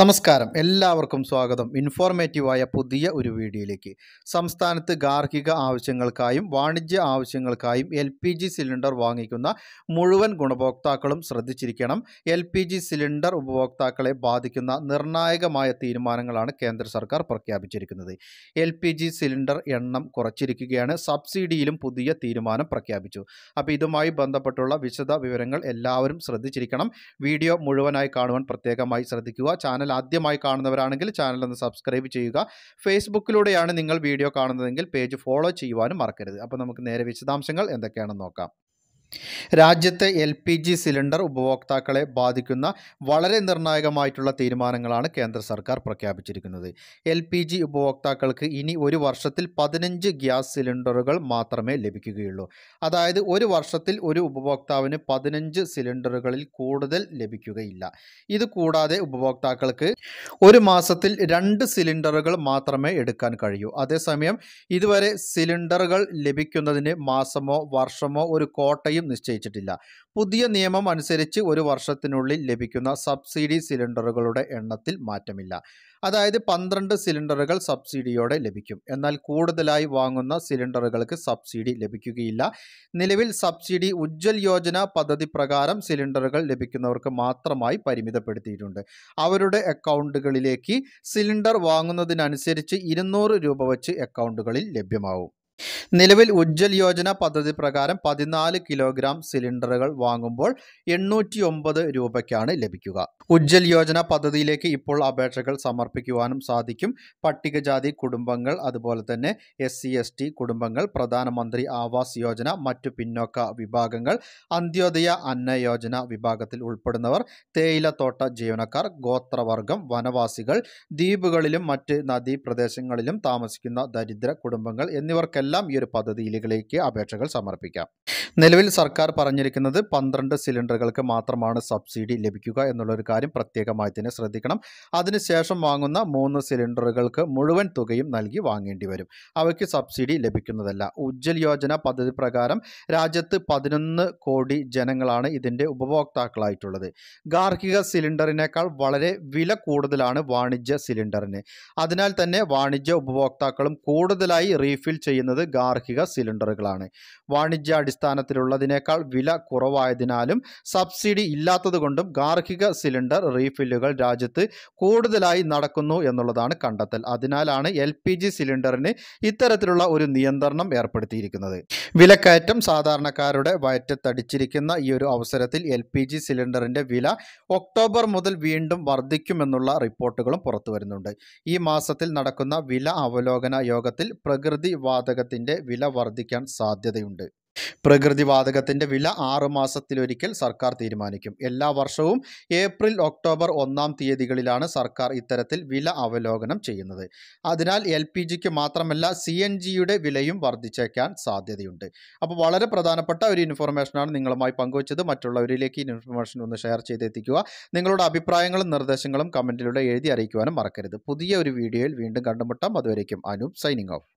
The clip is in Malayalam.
നമസ്കാരം എല്ലാവർക്കും സ്വാഗതം ഇൻഫോർമേറ്റീവായ പുതിയ ഒരു വീഡിയോയിലേക്ക് സംസ്ഥാനത്ത് ഗാർഹിക ആവശ്യങ്ങൾക്കായും വാണിജ്യ ആവശ്യങ്ങൾക്കായും എൽ പി ജി സിലിണ്ടർ വാങ്ങിക്കുന്ന മുഴുവൻ ഗുണഭോക്താക്കളും ശ്രദ്ധിച്ചിരിക്കണം എൽ പി ജി സിലിണ്ടർ ഉപഭോക്താക്കളെ ബാധിക്കുന്ന നിർണായകമായ തീരുമാനങ്ങളാണ് കേന്ദ്ര സർക്കാർ പ്രഖ്യാപിച്ചിരിക്കുന്നത് എൽ പി ജി സിലിണ്ടർ എണ്ണം കുറച്ചിരിക്കുകയാണ് സബ്സിഡിയിലും പുതിയ തീരുമാനം പ്രഖ്യാപിച്ചു അപ്പോൾ ഇതുമായി ബന്ധപ്പെട്ടുള്ള വിശദ വിവരങ്ങൾ എല്ലാവരും ശ്രദ്ധിച്ചിരിക്കണം വീഡിയോ മുഴുവനായി കാണുവാൻ പ്രത്യേകമായി ശ്രദ്ധിക്കുക ചാനൽ ചാനൽ ആദ്യമായി കാണുന്നവരാണെങ്കിൽ ചാനൽ ഒന്ന് സബ്സ്ക്രൈബ് ചെയ്യുക ഫേസ്ബുക്കിലൂടെയാണ് നിങ്ങൾ വീഡിയോ കാണുന്നതെങ്കിൽ പേജ് ഫോളോ ചെയ്യുവാനും മറക്കരുത് അപ്പോൾ നമുക്ക് നേരെ വിശദാംശങ്ങൾ എന്തൊക്കെയാണെന്ന് നോക്കാം രാജ്യത്തെ എൽ പി ജി സിലിണ്ടർ ഉപഭോക്താക്കളെ ബാധിക്കുന്ന വളരെ നിർണായകമായിട്ടുള്ള തീരുമാനങ്ങളാണ് കേന്ദ്ര സർക്കാർ പ്രഖ്യാപിച്ചിരിക്കുന്നത് എൽ പി ജി ഉപഭോക്താക്കൾക്ക് ഇനി ഒരു വർഷത്തിൽ പതിനഞ്ച് ഗ്യാസ് സിലിണ്ടറുകൾ മാത്രമേ ലഭിക്കുകയുള്ളൂ അതായത് ഒരു വർഷത്തിൽ ഒരു ഉപഭോക്താവിന് പതിനഞ്ച് സിലിണ്ടറുകളിൽ കൂടുതൽ ലഭിക്കുകയില്ല ഇത് കൂടാതെ ഉപഭോക്താക്കൾക്ക് ഒരു മാസത്തിൽ രണ്ട് സിലിണ്ടറുകൾ മാത്രമേ എടുക്കാൻ കഴിയൂ അതേസമയം ഇതുവരെ സിലിണ്ടറുകൾ ലഭിക്കുന്നതിന് മാസമോ വർഷമോ ഒരു കോട്ടയും തീയതിയും നിശ്ചയിച്ചിട്ടില്ല പുതിയ നിയമം അനുസരിച്ച് ഒരു വർഷത്തിനുള്ളിൽ ലഭിക്കുന്ന സബ്സിഡി സിലിണ്ടറുകളുടെ എണ്ണത്തിൽ മാറ്റമില്ല അതായത് പന്ത്രണ്ട് സിലിണ്ടറുകൾ സബ്സിഡിയോടെ ലഭിക്കും എന്നാൽ കൂടുതലായി വാങ്ങുന്ന സിലിണ്ടറുകൾക്ക് സബ്സിഡി ലഭിക്കുകയില്ല നിലവിൽ സബ്സിഡി ഉജ്ജ്വൽ യോജന പദ്ധതി പ്രകാരം സിലിണ്ടറുകൾ ലഭിക്കുന്നവർക്ക് മാത്രമായി പരിമിതപ്പെടുത്തിയിട്ടുണ്ട് അവരുടെ അക്കൗണ്ടുകളിലേക്ക് സിലിണ്ടർ വാങ്ങുന്നതിനനുസരിച്ച് ഇരുന്നൂറ് രൂപ വച്ച് അക്കൗണ്ടുകളിൽ ലഭ്യമാവും നിലവിൽ ഉജ്ജൽ യോജന പദ്ധതി പ്രകാരം പതിനാല് കിലോഗ്രാം സിലിണ്ടറുകൾ വാങ്ങുമ്പോൾ എണ്ണൂറ്റി ഒമ്പത് രൂപയ്ക്കാണ് ലഭിക്കുക ഉജ്ജൽ യോജന പദ്ധതിയിലേക്ക് ഇപ്പോൾ അപേക്ഷകൾ സമർപ്പിക്കുവാനും സാധിക്കും പട്ടികജാതി കുടുംബങ്ങൾ അതുപോലെ തന്നെ എസ് സി എസ് ടി കുടുംബങ്ങൾ പ്രധാനമന്ത്രി ആവാസ് യോജന മറ്റു പിന്നോക്ക വിഭാഗങ്ങൾ അന്ത്യോദയ അന്ന യോജന വിഭാഗത്തിൽ ഉൾപ്പെടുന്നവർ തേയിലത്തോട്ട ജീവനക്കാർ ഗോത്രവർഗം വനവാസികൾ ദ്വീപുകളിലും മറ്റ് നദീപ്രദേശങ്ങളിലും താമസിക്കുന്ന ദരിദ്ര കുടുംബങ്ങൾ എന്നിവർക്കെല്ലാം എല്ലാം ഈ ഒരു പദ്ധതിയിലേക്ക് അപേക്ഷകൾ സമർപ്പിക്കാം നിലവിൽ സർക്കാർ പറഞ്ഞിരിക്കുന്നത് പന്ത്രണ്ട് സിലിണ്ടറുകൾക്ക് മാത്രമാണ് സബ്സിഡി ലഭിക്കുക എന്നുള്ളൊരു കാര്യം പ്രത്യേകമായി തന്നെ ശ്രദ്ധിക്കണം അതിനുശേഷം വാങ്ങുന്ന മൂന്ന് സിലിണ്ടറുകൾക്ക് മുഴുവൻ തുകയും നൽകി വാങ്ങേണ്ടി വരും അവയ്ക്ക് സബ്സിഡി ലഭിക്കുന്നതല്ല ഉജ്ജൽ യോജന പദ്ധതി പ്രകാരം രാജ്യത്ത് പതിനൊന്ന് കോടി ജനങ്ങളാണ് ഇതിൻ്റെ ഉപഭോക്താക്കളായിട്ടുള്ളത് ഗാർഹിക സിലിണ്ടറിനേക്കാൾ വളരെ വില കൂടുതലാണ് വാണിജ്യ സിലിണ്ടറിന് അതിനാൽ തന്നെ വാണിജ്യ ഉപഭോക്താക്കളും കൂടുതലായി റീഫിൽ ചെയ്യുന്നത് ലഭിക്കുന്നത് ഗാർഹിക സിലിണ്ടറുകളാണ് വാണിജ്യാടിസ്ഥാനത്തിലുള്ളതിനേക്കാൾ വില കുറവായതിനാലും സബ്സിഡി ഇല്ലാത്തതുകൊണ്ടും ഗാർഹിക സിലിണ്ടർ റീഫില്ലുകൾ രാജ്യത്ത് കൂടുതലായി നടക്കുന്നു എന്നുള്ളതാണ് കണ്ടെത്തൽ അതിനാലാണ് എൽ സിലിണ്ടറിന് ഇത്തരത്തിലുള്ള ഒരു നിയന്ത്രണം ഏർപ്പെടുത്തിയിരിക്കുന്നത് വിലക്കയറ്റം സാധാരണക്കാരുടെ വയറ്റത്തടിച്ചിരിക്കുന്ന ഈ ഒരു അവസരത്തിൽ എൽ പി ജി സിലിണ്ടറിൻ്റെ വില ഒക്ടോബർ മുതൽ വീണ്ടും വർദ്ധിക്കുമെന്നുള്ള റിപ്പോർട്ടുകളും പുറത്തു വരുന്നുണ്ട് ഈ മാസത്തിൽ നടക്കുന്ന വില അവലോകന യോഗത്തിൽ പ്രകൃതി വാതക വാതകത്തിൻ്റെ വില വർദ്ധിക്കാൻ സാധ്യതയുണ്ട് പ്രകൃതി വാതകത്തിൻ്റെ വില ആറ് മാസത്തിലൊരിക്കൽ സർക്കാർ തീരുമാനിക്കും എല്ലാ വർഷവും ഏപ്രിൽ ഒക്ടോബർ ഒന്നാം തീയതികളിലാണ് സർക്കാർ ഇത്തരത്തിൽ വില അവലോകനം ചെയ്യുന്നത് അതിനാൽ എൽ പി ജിക്ക് മാത്രമല്ല സി എൻ ജിയുടെ വിലയും വർദ്ധിച്ചേക്കാൻ സാധ്യതയുണ്ട് അപ്പോൾ വളരെ പ്രധാനപ്പെട്ട ഒരു ഇൻഫർമേഷനാണ് നിങ്ങളുമായി പങ്കുവച്ചത് മറ്റുള്ളവരിലേക്ക് ഈ ഇൻഫർമേഷൻ ഒന്ന് ഷെയർ ചെയ്തെത്തിക്കുക നിങ്ങളുടെ അഭിപ്രായങ്ങളും നിർദ്ദേശങ്ങളും കമൻറ്റിലൂടെ എഴുതി അറിയിക്കുവാനും മറക്കരുത് പുതിയ ഒരു വീഡിയോയിൽ വീണ്ടും കണ്ടുമുട്ടാം അതുവരേക്കും അനൂപ് സൈനിങ് ഓഫ്